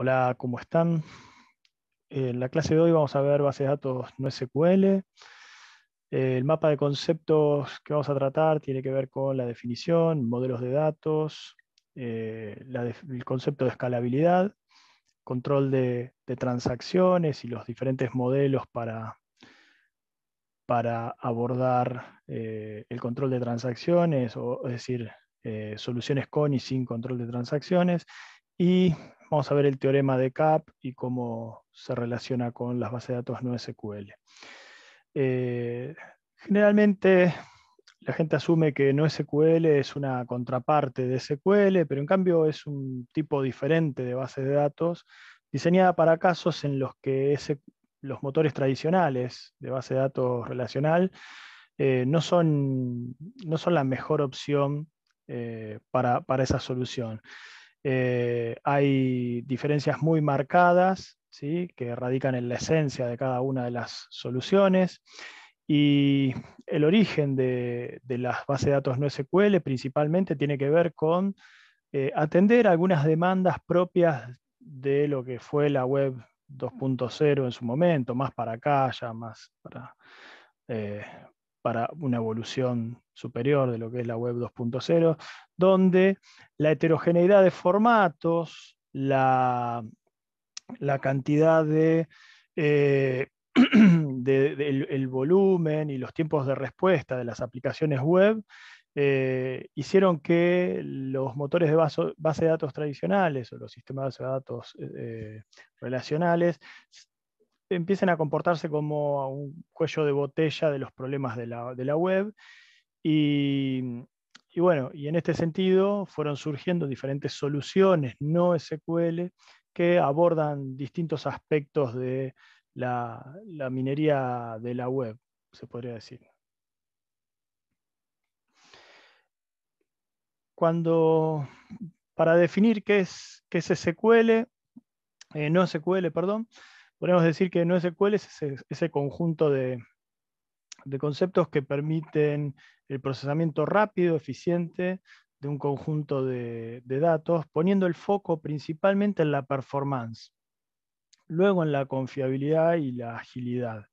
Hola, ¿cómo están? En eh, la clase de hoy vamos a ver base de datos no SQL. Eh, el mapa de conceptos que vamos a tratar tiene que ver con la definición, modelos de datos, eh, el concepto de escalabilidad, control de, transacciones y los diferentes modelos para, para abordar el control de transacciones, o, es decir, soluciones con y sin control de transacciones, y vamos a ver el teorema de CAP y cómo se relaciona con las bases de datos no SQL. Eh, generalmente la gente asume que no SQL es una contraparte de SQL, pero en cambio es un tipo diferente de bases de datos diseñada para casos en los que los motores tradicionales de base de datos relacional eh, no, son, la mejor opción eh, para esa solución. Eh, hay diferencias muy marcadas ¿sí? que radican en la esencia de cada una de las soluciones. Y el origen de, las bases de datos no SQL principalmente tiene que ver con eh, atender algunas demandas propias de lo que fue la web 2.0 en su momento, más para acá, ya más para, eh, para una evolución superior de lo que es la web 2.0, donde la heterogeneidad de formatos, la, cantidad de, eh, el, volumen y los tiempos de respuesta de las aplicaciones web eh, hicieron que los motores de base de datos tradicionales o los sistemas de base de datos eh, relacionales empiecen a comportarse como un cuello de botella de los problemas de la, web. Y, bueno, y en este sentido fueron surgiendo diferentes soluciones no SQL que abordan distintos aspectos de la, minería de la web, se podría decir. Cuando, para definir qué es, qué es SQL, eh, no SQL, perdón, podríamos decir que NoSQL es ese, conjunto de, conceptos que permiten el procesamiento rápido, eficiente de un conjunto de, datos, poniendo el foco principalmente en la performance, luego en la confiabilidad y la agilidad.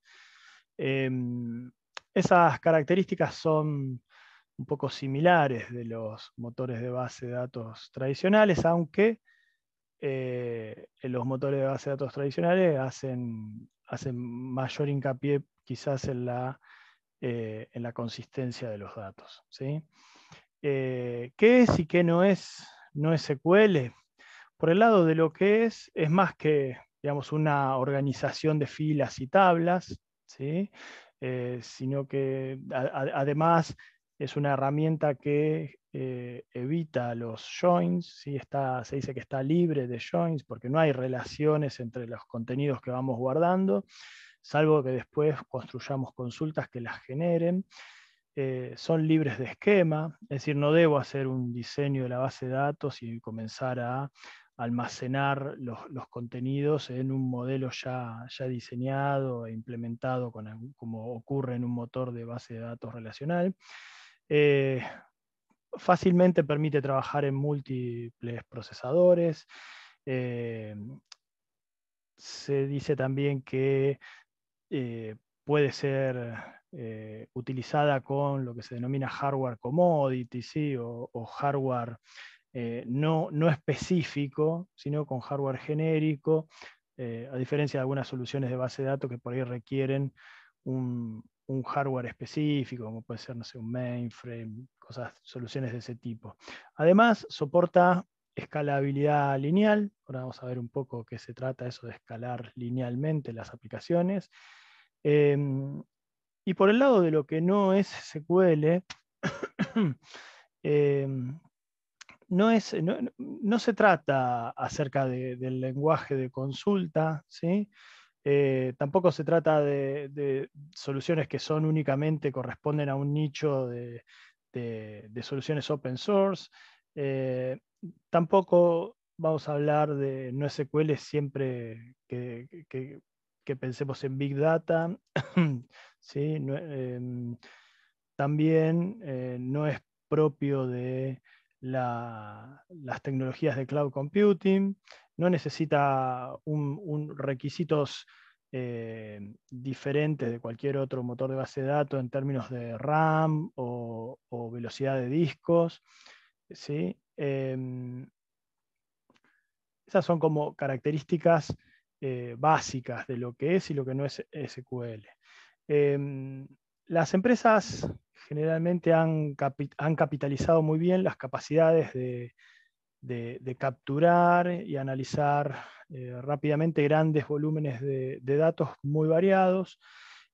Em, esas características son un poco similares de los motores de base de datos tradicionales, aunque eh, los motores de base de datos tradicionales hacen, hacen mayor hincapié quizás en la, eh, en la consistencia de los datos. ¿sí? Eh, ¿Qué es y qué no es? No es SQL. Por el lado de lo que es, es más que digamos, una organización de filas y tablas, ¿sí? Eh, sino que además es una herramienta que eh, evita los joins, está, se dice que está libre de joins porque no hay relaciones entre los contenidos que vamos guardando, salvo que después construyamos consultas que las generen. Eh, son libres de esquema, es decir, no debo hacer un diseño de la base de datos y comenzar a almacenar los, contenidos en un modelo ya, ya diseñado e implementado como ocurre en un motor de base de datos relacional. Eh, fácilmente permite trabajar en múltiples procesadores. Eh, se dice también que eh, puede ser eh, utilizada con lo que se denomina hardware commodity o, hardware no, no específico, sino con hardware genérico, a diferencia de algunas soluciones de base de datos que por ahí requieren un, un hardware específico, como puede ser, no sé, un mainframe, soluciones de ese tipo. Además, soporta escalabilidad lineal. Ahora vamos a ver un poco qué se trata eso de escalar linealmente las aplicaciones. Em, y por el lado de lo que no es SQL, em, no, es, se trata acerca del lenguaje de consulta, eh, tampoco se trata de, soluciones que son únicamente corresponden a un nicho de, de, soluciones open source. Eh, tampoco vamos a hablar de no SQL siempre que, pensemos en Big Data. ¿sí? Em, también eh, no es propio de las tecnologías de cloud computing, no necesita un, un requisitos eh, diferentes de cualquier otro motor de base de datos en términos de RAM o, velocidad de discos. ¿sí? Em, esas son como características eh, básicas de lo que es y lo que no es SQL. Em, las empresas generalmente han, capitalizado muy bien las capacidades de, capturar y analizar eh, rápidamente grandes volúmenes de, datos muy variados.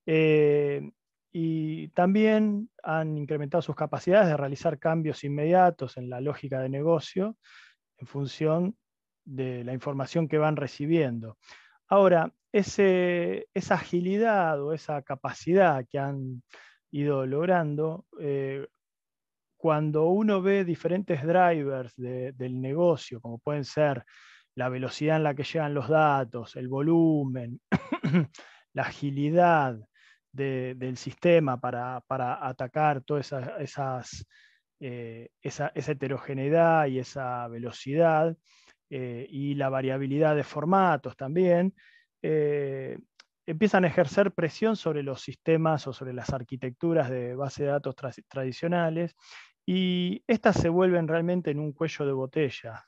Eh, y también han incrementado sus capacidades de realizar cambios inmediatos en la lógica de negocio en función de la información que van recibiendo. Ahora, esa agilidad o esa capacidad que han ido logrando, eh, cuando uno ve diferentes drivers del negocio, como pueden ser la velocidad en la que llegan los datos, el volumen, la agilidad del sistema para, atacar toda eh, esa, esas, esa, heterogeneidad y esa velocidad, eh, y la variabilidad de formatos también, eh, empiezan a ejercer presión sobre los sistemas o sobre las arquitecturas de base de datos tradicionales y estas se vuelven realmente en un cuello de botella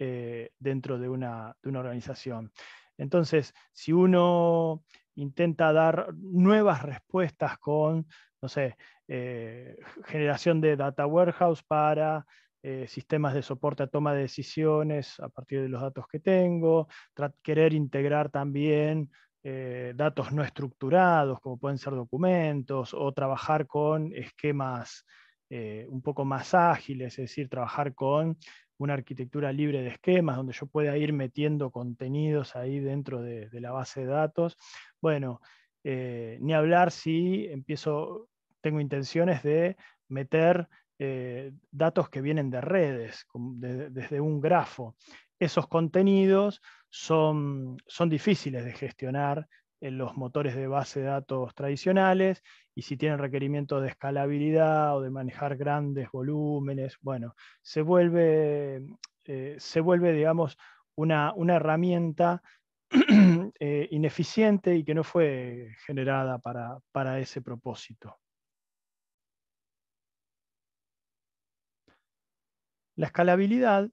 eh, dentro de una, organización. Entonces, si uno intenta dar nuevas respuestas con, no sé, eh, generación de data warehouse para eh, sistemas de soporte a toma de decisiones a partir de los datos que tengo, querer integrar también datos no estructurados, como pueden ser documentos, o trabajar con esquemas un poco más ágiles, es decir, trabajar con una arquitectura libre de esquemas, donde yo pueda ir metiendo contenidos ahí dentro de, la base de datos. Bueno, eh, ni hablar si empiezo, tengo intenciones de meter eh, datos que vienen de redes, desde un grafo. Esos contenidos son, son difíciles de gestionar en los motores de base de datos tradicionales y si tienen requerimientos de escalabilidad o de manejar grandes volúmenes, bueno, se vuelve, eh, se vuelve digamos, una, herramienta eh, ineficiente y que no fue generada para, ese propósito. La escalabilidad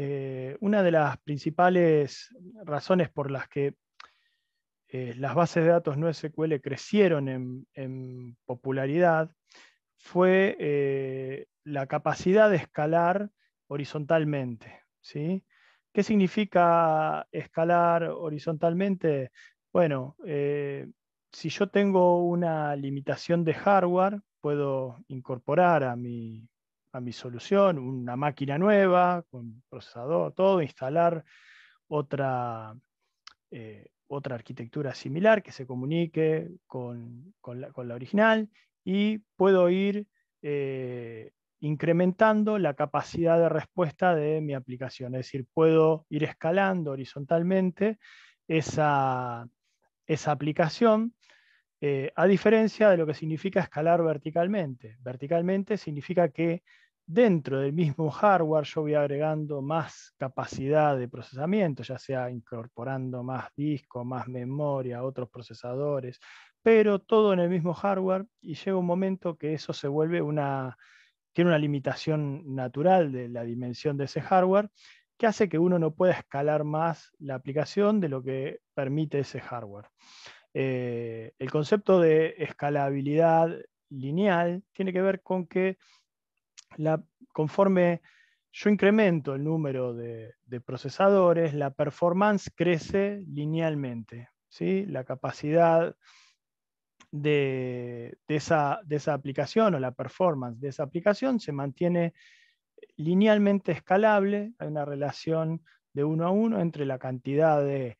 eh, una de las principales razones por las que eh, las bases de datos no SQL crecieron en, popularidad fue eh, la capacidad de escalar horizontalmente. ¿sí? ¿Qué significa escalar horizontalmente? Bueno, eh, si yo tengo una limitación de hardware, puedo incorporar a mi, a mi solución una máquina nueva, con procesador, todo, instalar otra, otra arquitectura similar que se comunique con, la, original y puedo ir eh, incrementando la capacidad de respuesta de mi aplicación. Es decir, puedo ir escalando horizontalmente esa, esa aplicación, eh, a diferencia de lo que significa escalar verticalmente. Verticalmente significa que Dentro del mismo hardware yo voy agregando más capacidad de procesamiento, ya sea incorporando más disco, más memoria, otros procesadores, pero todo en el mismo hardware y llega un momento que eso se vuelve una, tiene una limitación natural de la dimensión de ese hardware que hace que uno no pueda escalar más la aplicación de lo que permite ese hardware. Eh, el concepto de escalabilidad lineal tiene que ver con que conforme yo incremento el número de, procesadores, la performance crece linealmente. La capacidad de, esa, aplicación o la performance de esa aplicación se mantiene linealmente escalable. Hay una relación de uno a uno entre la cantidad eh,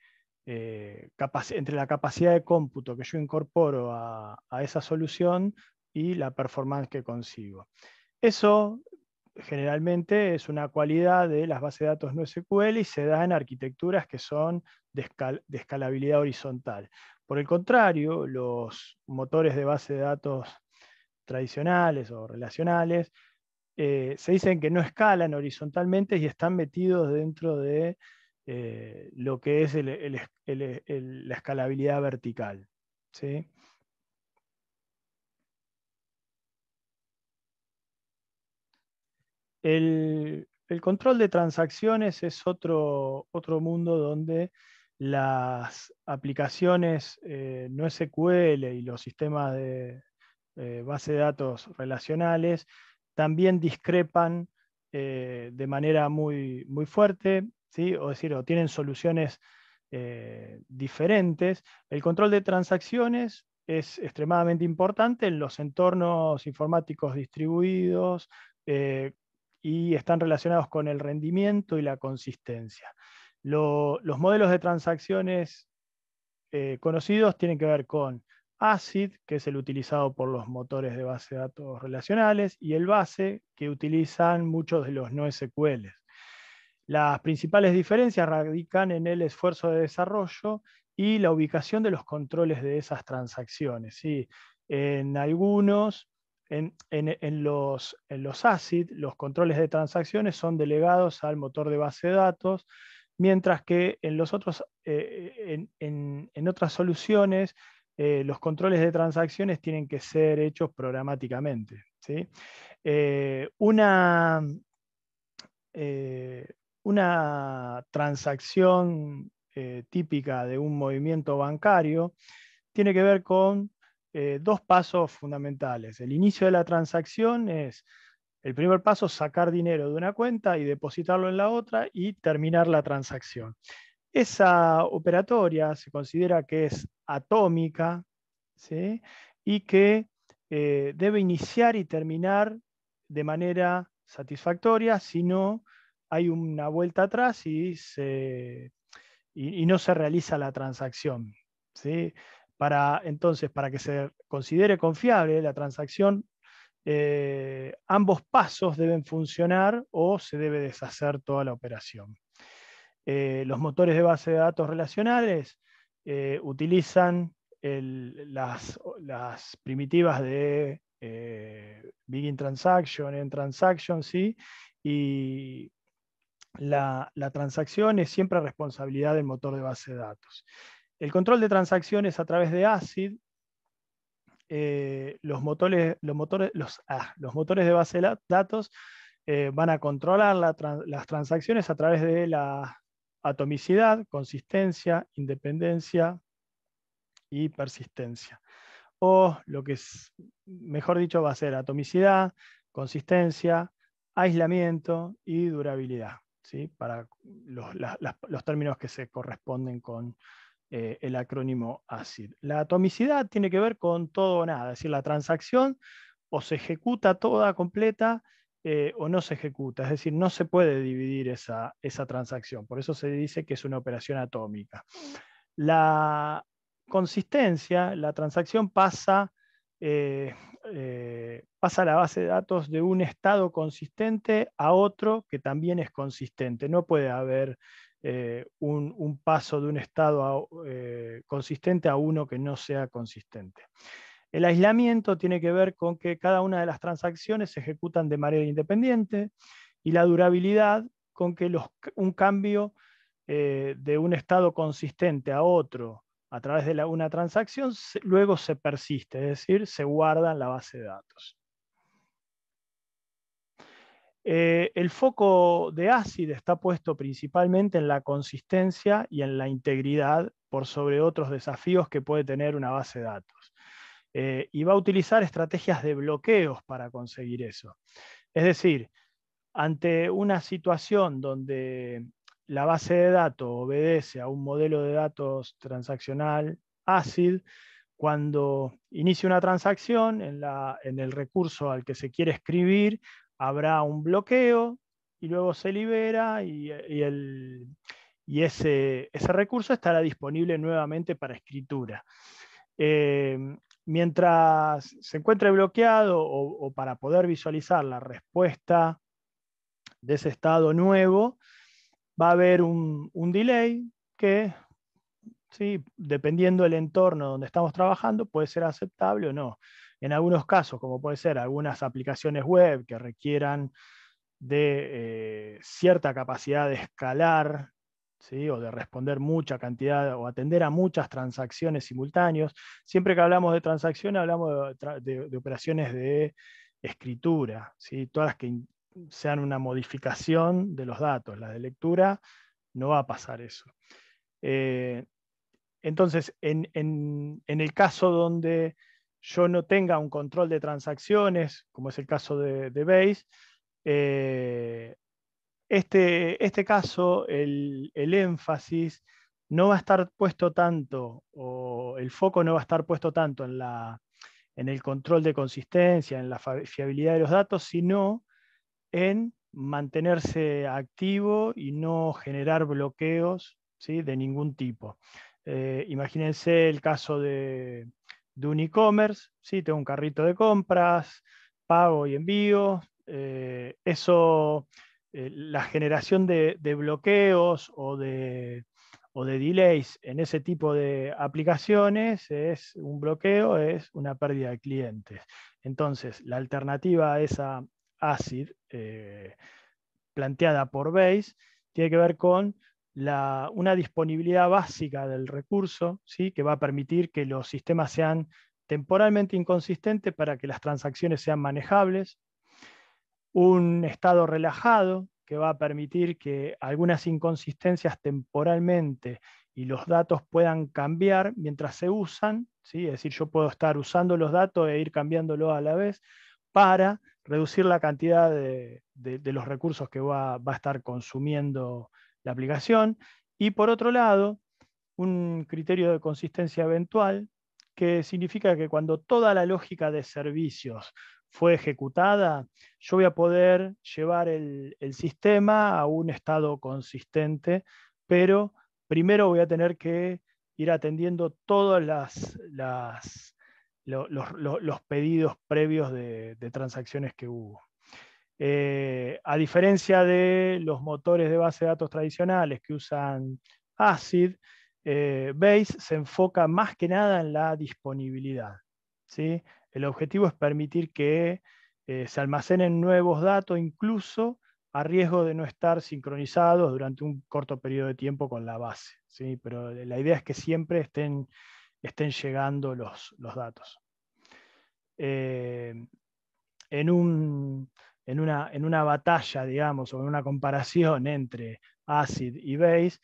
entre la capacidad de cómputo que yo incorporo a esa solución y la performance que consigo. Eso generalmente es una cualidad de las bases de datos no SQL y se da en arquitecturas que son de, escalabilidad horizontal. Por el contrario, los motores de base de datos tradicionales o relacionales eh, se dicen que no escalan horizontalmente y están metidos dentro de eh, lo que es la escalabilidad vertical. ¿sí? El, control de transacciones es otro, otro mundo donde las aplicaciones eh, no SQL y los sistemas de eh, base de datos relacionales también discrepan eh, de manera muy, muy fuerte, ¿sí? o decir, o tienen soluciones diferentes. El control de transacciones es extremadamente importante en los entornos informáticos distribuidos, y están relacionados con el rendimiento y la consistencia. los modelos de transacciones eh, conocidos tienen que ver con ACID, que es el utilizado por los motores de base de datos relacionales, y el base, que utilizan muchos de los no SQL. Las principales diferencias radican en el esfuerzo de desarrollo y la ubicación de los controles de esas transacciones. En algunos en, los, los ACID, los controles de transacciones son delegados al motor de base de datos, mientras que en, los otros, eh, eh, en, otras soluciones eh, los controles de transacciones tienen que ser hechos programáticamente. una, una, transacción típica de un movimiento bancario tiene que ver con eh, dos pasos fundamentales. El inicio de la transacción es, el primer paso, sacar dinero de una cuenta y depositarlo en la otra y terminar la transacción. Esa operatoria se considera que es atómica ¿sí? y que eh, debe iniciar y terminar de manera satisfactoria, si no hay una vuelta atrás y, no se realiza la transacción. ¿sí? Para, entonces, para que se considere confiable la transacción, eh, ambos pasos deben funcionar o se debe deshacer toda la operación. Eh, los motores de base de datos relacionales eh, utilizan las, primitivas de Begin Transaction, End Transaction, y la transacción es siempre responsabilidad del motor de base de datos. El control de transacciones a través de ACID, eh, ah, los, motores, de base de datos eh, van a controlar las transacciones a través de la atomicidad, consistencia, independencia y persistencia. O lo que es, mejor dicho, va a ser atomicidad, consistencia, aislamiento y durabilidad, ¿sí? para los términos que se corresponden con eh, el acrónimo ACID. La atomicidad tiene que ver con todo o nada, es decir, la transacción o se ejecuta toda completa eh, o no se ejecuta, es decir, no se puede dividir esa, transacción, por eso se dice que es una operación atómica. La consistencia, la transacción pasa, eh, pasa a la base de datos de un estado consistente a otro que también es consistente, no puede haber eh, un, paso de un estado eh, consistente a uno que no sea consistente. El aislamiento tiene que ver con que cada una de las transacciones se ejecutan de manera independiente y la durabilidad con que un cambio eh, de un estado consistente a otro a través de una transacción luego se persiste, es decir, se guarda en la base de datos. Eh, el foco de ACID está puesto principalmente en la consistencia y en la integridad por sobre otros desafíos que puede tener una base de datos. Eh, y va a utilizar estrategias de bloqueos para conseguir eso. Es decir, ante una situación donde la base de datos obedece a un modelo de datos transaccional ACID, cuando inicia una transacción, en, el recurso al que se quiere escribir habrá un bloqueo y luego se libera y, ese, recurso estará disponible nuevamente para escritura. Eh, mientras se encuentre bloqueado o, para poder visualizar la respuesta de ese estado nuevo, va a haber un, un delay que, ¿sí? dependiendo del entorno donde estamos trabajando, puede ser aceptable o no. En algunos casos, como puede ser algunas aplicaciones web que requieran de eh, cierta capacidad de escalar ¿sí? o de responder mucha cantidad o atender a muchas transacciones simultáneas. Siempre que hablamos de transacciones, hablamos de, operaciones de escritura, ¿sí? todas que sean una modificación de los datos. las de lectura no va a pasar eso. Eh, entonces, en, el caso donde yo no tenga un control de transacciones, como es el caso de, Base, eh, este, este, caso, el, énfasis no va a estar puesto tanto, o el foco no va a estar puesto tanto en, la, en el control de consistencia, en la fiabilidad de los datos, sino en mantenerse activo y no generar bloqueos ¿sí? de ningún tipo. Eh, imagínense el caso de, de un e-commerce, tengo un carrito de compras, pago y envío, eh, eso, eh, la generación de, bloqueos o de, o de, delays en ese tipo de aplicaciones es un bloqueo, es una pérdida de clientes. Entonces, la alternativa a esa ACID eh, planteada por Base tiene que ver con una disponibilidad básica del recurso, ¿sí? que va a permitir que los sistemas sean temporalmente inconsistentes para que las transacciones sean manejables, un estado relajado que va a permitir que algunas inconsistencias temporalmente y los datos puedan cambiar mientras se usan, ¿sí? es decir, yo puedo estar usando los datos e ir cambiándolos a la vez para reducir la cantidad de, los recursos que va, va a estar consumiendo la aplicación. Y por otro lado, un criterio de consistencia eventual, que significa que cuando toda la lógica de servicios fue ejecutada, yo voy a poder llevar el, sistema a un estado consistente, pero primero voy a tener que ir atendiendo todos las, los, los, pedidos previos de transacciones que hubo. Eh, a diferencia de los motores de base de datos tradicionales que usan ACID, eh, Base se enfoca más que nada en la disponibilidad. ¿sí? El objetivo es permitir que eh, se almacenen nuevos datos, incluso a riesgo de no estar sincronizados durante un corto periodo de tiempo con la base. ¿sí? Pero la idea es que siempre estén, estén llegando los, los datos. en un en una, en una batalla, digamos, o en una comparación entre acid y base,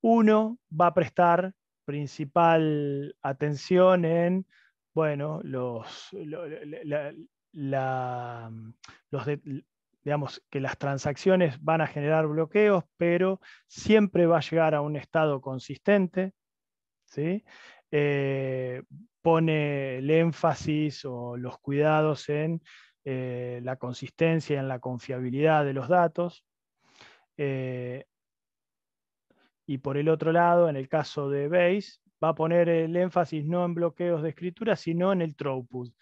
uno va a prestar principal atención en, bueno, los, digamos, que las transacciones van a generar bloqueos, pero siempre va a llegar a un estado consistente, ¿sí? Eh, pone el énfasis o los cuidados en eh, la consistencia en la confiabilidad de los datos. Eh, y por el otro lado, en el caso de Base, va a poner el énfasis no en bloqueos de escritura, sino en el throughput.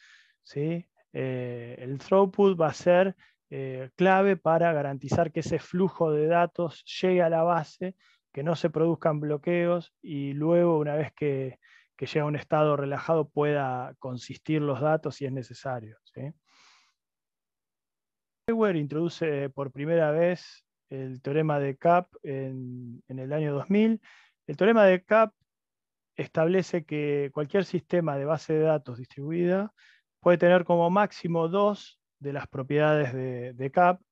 ¿sí? Eh, el throughput va a ser clave para garantizar que ese flujo de datos llegue a la base, que no se produzcan bloqueos y luego, una vez que, que llega a un estado relajado, pueda consistir los datos si es necesario introduce eh, por primera vez el teorema de CAP en, el año 2000. El teorema de CAP establece que cualquier sistema de base de datos distribuida puede tener como máximo dos de las propiedades de, de, CAP,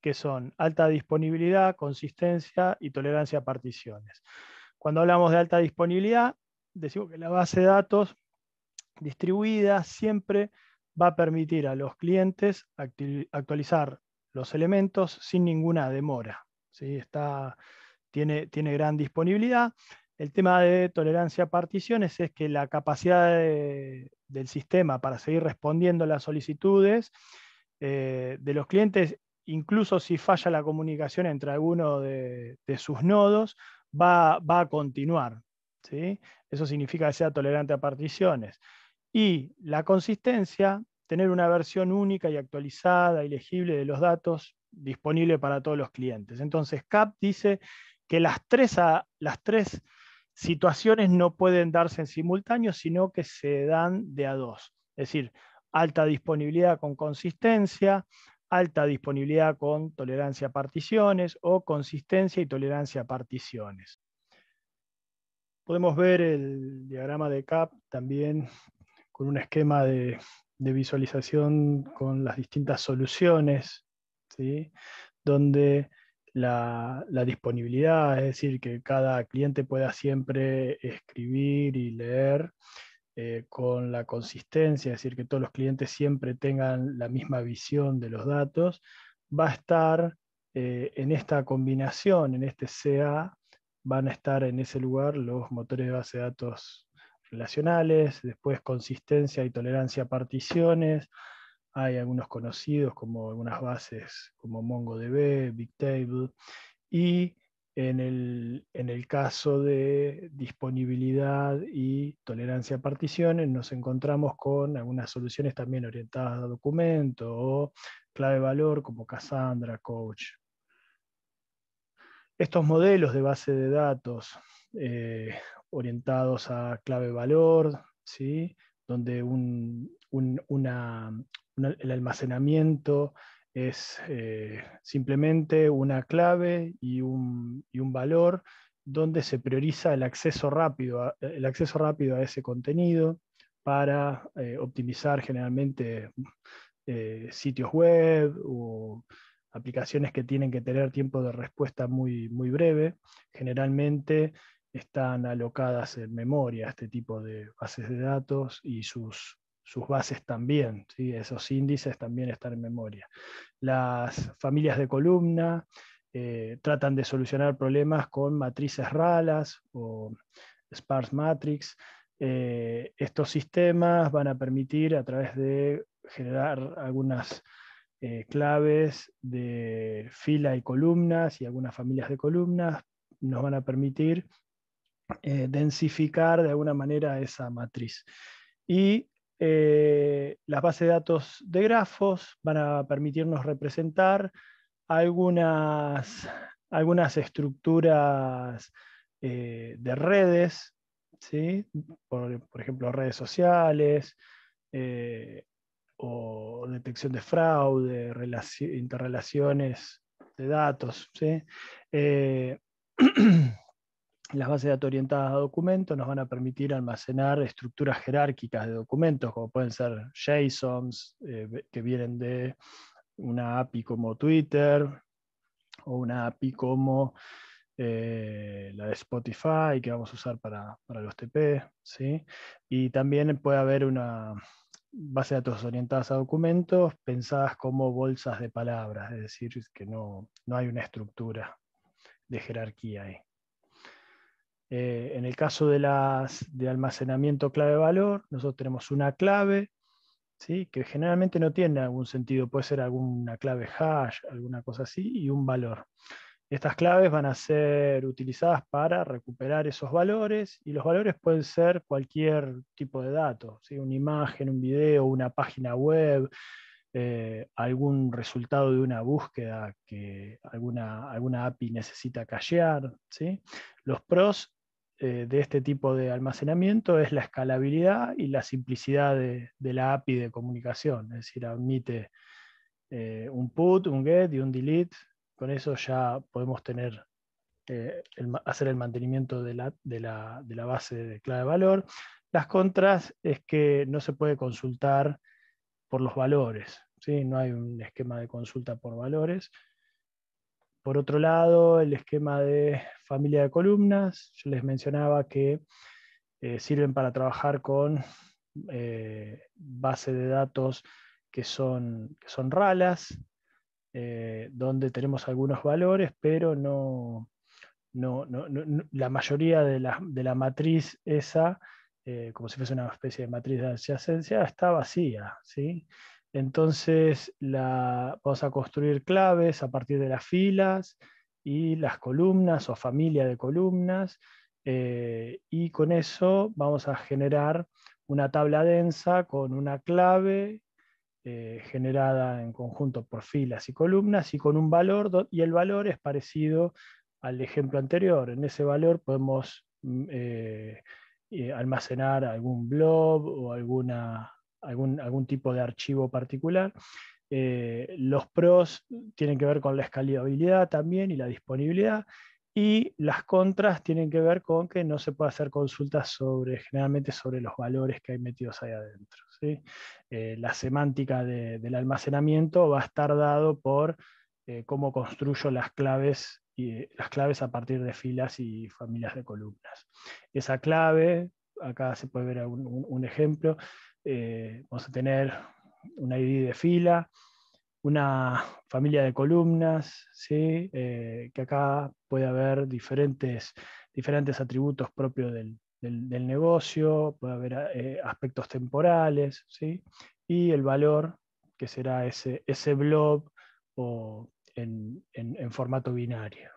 que son alta disponibilidad, consistencia y tolerancia a particiones. Cuando hablamos de alta disponibilidad, decimos que la base de datos distribuida siempre va a permitir a los clientes actualizar los elementos sin ninguna demora. Está, tiene, gran disponibilidad. El tema de tolerancia a particiones es que la capacidad del sistema para seguir respondiendo a las solicitudes eh, de los clientes, incluso si falla la comunicación entre alguno de, sus nodos, va, a continuar. ¿sí? Eso significa que sea tolerante a particiones. Y la consistencia, tener una versión única y actualizada y legible de los datos disponible para todos los clientes. Entonces, CAP dice que las tres, las tres situaciones no pueden darse en simultáneo, sino que se dan de a dos. Es decir, alta disponibilidad con consistencia, alta disponibilidad con tolerancia a particiones o consistencia y tolerancia a particiones. Podemos ver el diagrama de CAP también con un esquema de, visualización con las distintas soluciones, donde la, disponibilidad, es decir, que cada cliente pueda siempre escribir y leer eh, con la consistencia, es decir, que todos los clientes siempre tengan la misma visión de los datos, va a estar eh, en esta combinación, en este CA, van a estar en ese lugar los motores de base de datos relacionales, después consistencia y tolerancia a particiones. Hay algunos conocidos como algunas bases como MongoDB, Bigtable. Y en el, en el caso de disponibilidad y tolerancia a particiones, nos encontramos con algunas soluciones también orientadas a documento o clave valor como Cassandra, Coach, estos modelos de base de datos eh, orientados a clave valor, donde el almacenamiento es eh, simplemente una clave y un, valor, donde se prioriza el acceso rápido a, el acceso rápido a ese contenido para eh, optimizar generalmente eh, sitios web o aplicaciones que tienen que tener tiempo de respuesta muy, muy breve. Generalmente están alocadas en memoria este tipo de bases de datos y sus, bases también, ¿sí? esos índices también están en memoria. Las familias de columna eh, tratan de solucionar problemas con matrices ralas o sparse matrix. Eh, estos sistemas van a permitir a través de generar algunas eh, claves de fila y columnas y algunas familias de columnas, nos van a permitir eh, densificar de alguna manera esa matriz. Y eh, las bases de datos de grafos van a permitirnos representar algunas, algunas estructuras eh, de redes, ¿sí? por, ejemplo redes sociales, o detección de fraude, interrelaciones de datos. ¿sí? Las bases de datos orientadas a documentos nos van a permitir almacenar estructuras jerárquicas de documentos, como pueden ser JSONs, eh, que vienen de una API como Twitter o una API como eh, la de Spotify, que vamos a usar para, los TP. ¿sí? Y también puede haber una, base de datos orientadas a documentos pensadas como bolsas de palabras, es decir, que no, no hay una estructura de jerarquía ahí. Eh, en el caso de, las, de almacenamiento clave-valor, nosotros tenemos una clave, ¿sí? que generalmente no tiene algún sentido, puede ser alguna clave hash, alguna cosa así, y un valor. Estas claves van a ser utilizadas para recuperar esos valores y los valores pueden ser cualquier tipo de dato, ¿sí? una imagen, un video, una página web, eh, algún resultado de una búsqueda que alguna, alguna API necesita cachear. ¿sí? Los pros eh, de este tipo de almacenamiento es la escalabilidad y la simplicidad de, la API de comunicación, es decir, admite eh, un put, un get y un delete. Con eso ya podemos tener, eh, hacer el mantenimiento de la, base de clave de valor. Las contras es que no se puede consultar por los valores, no hay un esquema de consulta por valores. Por otro lado, el esquema de familia de columnas, yo les mencionaba que eh, sirven para trabajar con bases eh, base de datos que son, son ralas, eh, donde tenemos algunos valores, pero no, la mayoría de la, de la matriz esa, como si fuese una especie de matriz de adyacencia, está vacía. ¿sí? Entonces la, a construir claves a partir de las filas y las columnas o familia de columnas. Eh, y con eso vamos a generar una tabla densa con una clave eh, generada en conjunto por filas y columnas y con un valor, y el valor es parecido al ejemplo anterior. En ese valor podemos mm, eh, almacenar algún blob o alguna, algún, tipo de archivo particular. Eh, los pros tienen que ver con la escalabilidad también y la disponibilidad. Y las contras tienen que ver con que no se puede hacer consultas sobre, generalmente sobre los valores que hay metidos ahí adentro. Eh, la semántica del almacenamiento va a estar dado por eh, cómo construyo las claves, y, las claves a partir de filas y familias de columnas. Esa clave, acá se puede ver un ejemplo, eh, vamos a tener una ID de fila, una familia de columnas, ¿sí? Eh, que acá puede haber diferentes, diferentes atributos propios del, negocio, puede haber eh, aspectos temporales, ¿sí? y el valor, que será ese, ese blob o en, en formato binario.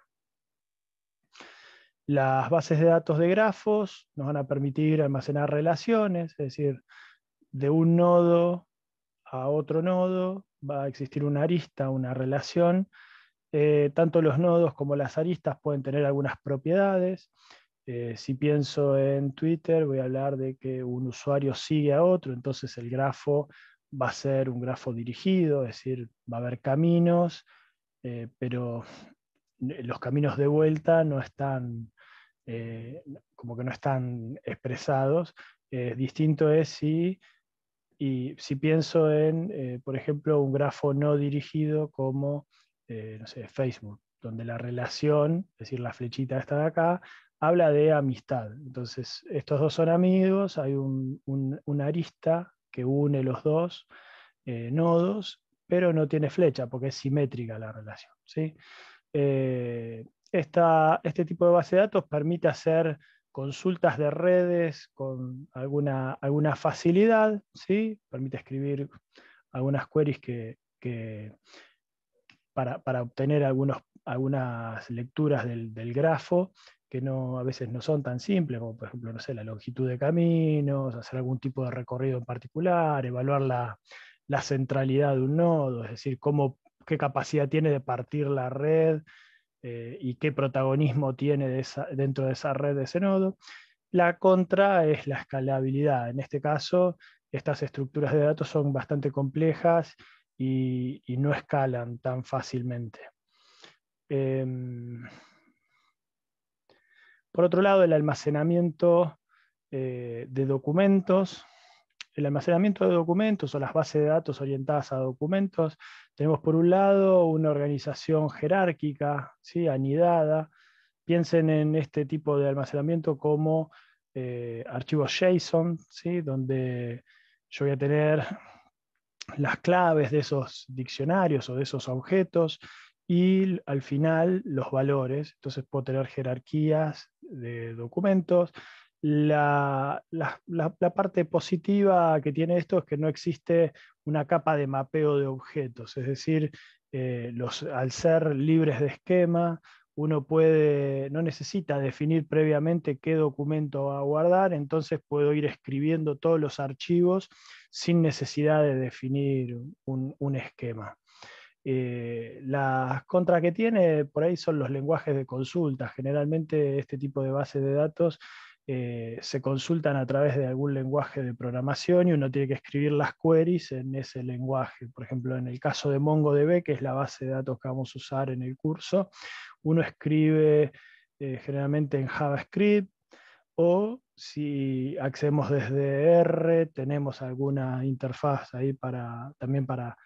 Las bases de datos de grafos nos van a permitir almacenar relaciones, es decir, de un nodo a otro nodo va a existir una arista, una relación. Eh, tanto los nodos como las aristas pueden tener algunas propiedades. Eh, si pienso en Twitter, voy a hablar de que un usuario sigue a otro, entonces el grafo va a ser un grafo dirigido, es decir, va a haber caminos, eh, pero los caminos de vuelta no están, como que no están expresados. distinto es si y si pienso en, eh, por ejemplo, un grafo no dirigido como, eh, Facebook, donde la relación, es decir, la flechita esta de acá, habla de amistad. Entonces, estos dos son amigos, hay un, una arista que une los dos eh, nodos, pero no tiene flecha porque es simétrica la relación. ¿sí? este tipo de base de datos permite hacer consultas de redes con alguna, alguna facilidad, ¿sí? permite escribir algunas queries que, para, obtener algunos, algunas lecturas del, grafo que no, a veces no son tan simples, como por ejemplo no sé, la longitud de caminos, hacer algún tipo de recorrido en particular, evaluar la, centralidad de un nodo, es decir, qué capacidad tiene de partir la red eh, y qué protagonismo tiene dentro de esa red de ese nodo. La contra es la escalabilidad. En este caso, estas estructuras de datos son bastante complejas y, no escalan tan fácilmente. Em, por otro lado, el almacenamiento eh, de documentos el almacenamiento de documentos o las bases de datos orientadas a documentos. Tenemos por un lado una organización jerárquica, anidada. Piensen en este tipo de almacenamiento como eh, archivos JSON, donde yo voy a tener las claves de esos diccionarios o de esos objetos y al final los valores. Entonces puedo tener jerarquías de documentos, la, parte positiva que tiene esto es que no existe una capa de mapeo de objetos, es decir, eh, al ser libres de esquema, uno puede, no necesita definir previamente qué documento va a guardar, entonces puedo ir escribiendo todos los archivos sin necesidad de definir un, esquema. Eh, las contras que tiene por ahí son los lenguajes de consulta. Generalmente este tipo de bases de datos eh, se consultan a través de algún lenguaje de programación y uno tiene que escribir las queries en ese lenguaje. Por ejemplo, en el caso de MongoDB, que es la base de datos que vamos a usar en el curso, uno escribe eh, generalmente en JavaScript o si accedemos desde R, tenemos alguna interfaz ahí para, también para,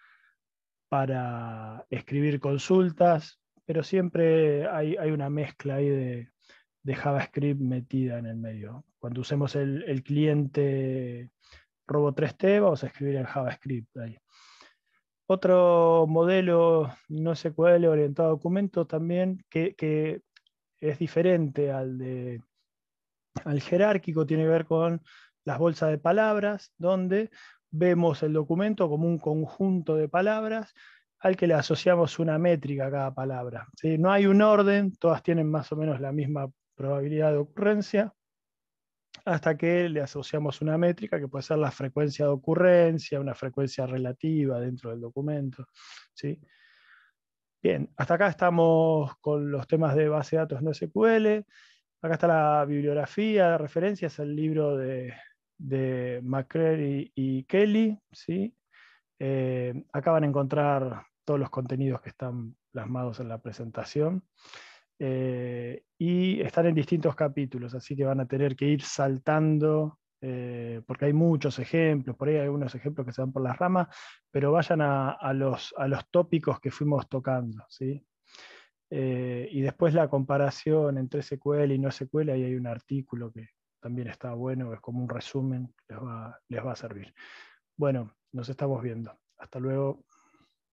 para escribir consultas, pero siempre hay, hay una mezcla ahí de, de JavaScript metida en el medio. Cuando usemos el, cliente Robo3T, vamos a escribir en JavaScript ahí. Otro modelo no sé cuál. orientado a documentos también, que, es diferente al, de, al jerárquico, tiene que ver con las bolsas de palabras, donde vemos el documento como un conjunto de palabras al que le asociamos una métrica a cada palabra. No hay un orden, todas tienen más o menos la misma probabilidad de ocurrencia, hasta que le asociamos una métrica que puede ser la frecuencia de ocurrencia, una frecuencia relativa dentro del documento. ¿sí? Bien, hasta acá estamos con los temas de base de datos no SQL. Acá está la bibliografía de referencias, el libro de, de y Kelly. ¿sí? Eh, acá van a encontrar todos los contenidos que están plasmados en la presentación. Eh, y están en distintos capítulos, así que van a tener que ir saltando, eh, porque hay muchos ejemplos, por ahí hay algunos ejemplos que se van por las ramas, pero vayan a, los, a los, tópicos que fuimos tocando. ¿sí? Eh, y después la comparación entre SQL y no secuela, ahí hay un artículo que también está bueno, es como un resumen, les va, les va a servir. Bueno, nos estamos viendo. Hasta luego.